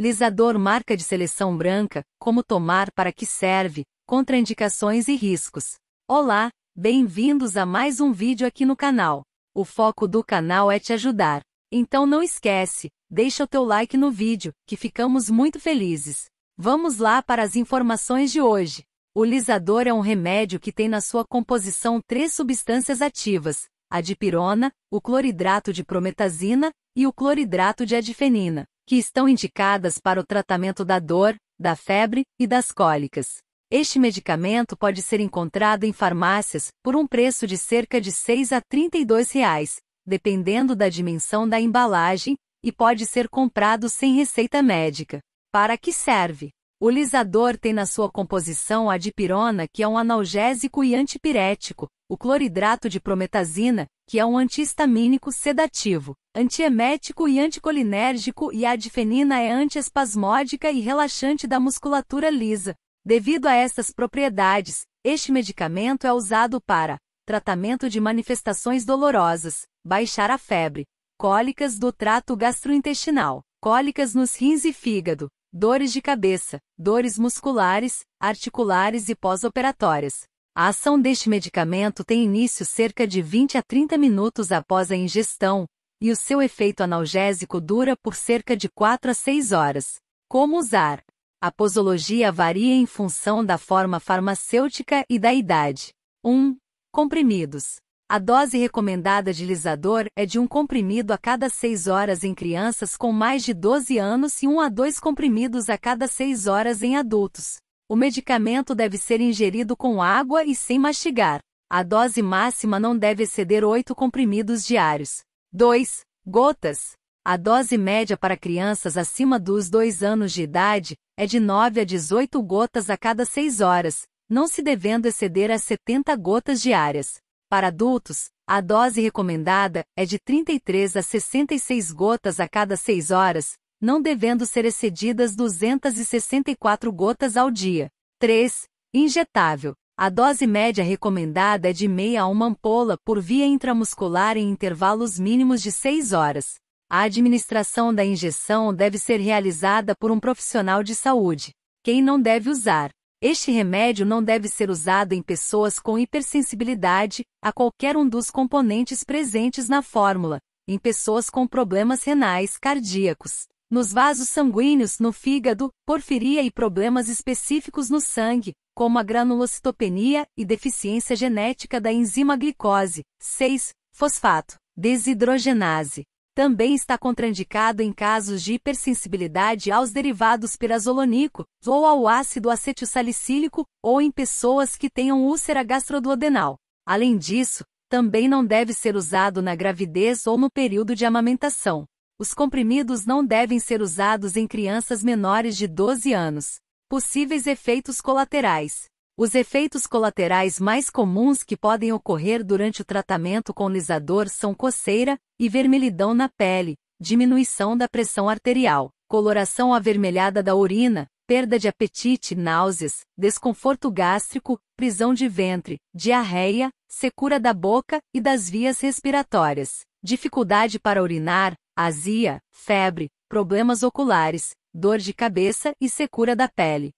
Lisador marca de seleção branca, como tomar, para que serve, contraindicações e riscos. Olá, bem-vindos a mais um vídeo aqui no canal. O foco do canal é te ajudar. Então não esquece, deixa o teu like no vídeo, que ficamos muito felizes. Vamos lá para as informações de hoje. O lisador é um remédio que tem na sua composição três substâncias ativas, a dipirona, o cloridrato de prometazina e o cloridrato de adifenina que estão indicadas para o tratamento da dor, da febre e das cólicas. Este medicamento pode ser encontrado em farmácias por um preço de cerca de 6 a R$ 32, reais, dependendo da dimensão da embalagem, e pode ser comprado sem receita médica. Para que serve? O lisador tem na sua composição a dipirona, que é um analgésico e antipirético, o cloridrato de prometazina, que é um antihistamínico sedativo, antiemético e anticolinérgico e a adifenina é antiespasmódica e relaxante da musculatura lisa. Devido a estas propriedades, este medicamento é usado para tratamento de manifestações dolorosas, baixar a febre, cólicas do trato gastrointestinal, cólicas nos rins e fígado, dores de cabeça, dores musculares, articulares e pós-operatórias. A ação deste medicamento tem início cerca de 20 a 30 minutos após a ingestão, e o seu efeito analgésico dura por cerca de 4 a 6 horas. Como usar? A posologia varia em função da forma farmacêutica e da idade. 1. Comprimidos. A dose recomendada de lisador é de um comprimido a cada 6 horas em crianças com mais de 12 anos e 1 a 2 comprimidos a cada 6 horas em adultos. O medicamento deve ser ingerido com água e sem mastigar. A dose máxima não deve exceder 8 comprimidos diários. 2. Gotas. A dose média para crianças acima dos 2 anos de idade é de 9 a 18 gotas a cada 6 horas, não se devendo exceder as 70 gotas diárias. Para adultos, a dose recomendada é de 33 a 66 gotas a cada 6 horas, não devendo ser excedidas 264 gotas ao dia. 3. Injetável. A dose média recomendada é de meia a uma ampola por via intramuscular em intervalos mínimos de 6 horas. A administração da injeção deve ser realizada por um profissional de saúde. Quem não deve usar? Este remédio não deve ser usado em pessoas com hipersensibilidade a qualquer um dos componentes presentes na fórmula, em pessoas com problemas renais cardíacos, nos vasos sanguíneos no fígado, porfiria e problemas específicos no sangue, como a granulocitopenia e deficiência genética da enzima glicose 6, fosfato, desidrogenase. Também está contraindicado em casos de hipersensibilidade aos derivados pirazolonico ou ao ácido acetilsalicílico ou em pessoas que tenham úlcera gastroduodenal. Além disso, também não deve ser usado na gravidez ou no período de amamentação. Os comprimidos não devem ser usados em crianças menores de 12 anos. Possíveis efeitos colaterais. Os efeitos colaterais mais comuns que podem ocorrer durante o tratamento com lisador são coceira e vermelhidão na pele, diminuição da pressão arterial, coloração avermelhada da urina, perda de apetite, náuseas, desconforto gástrico, prisão de ventre, diarreia, secura da boca e das vias respiratórias, dificuldade para urinar, azia, febre, problemas oculares, dor de cabeça e secura da pele.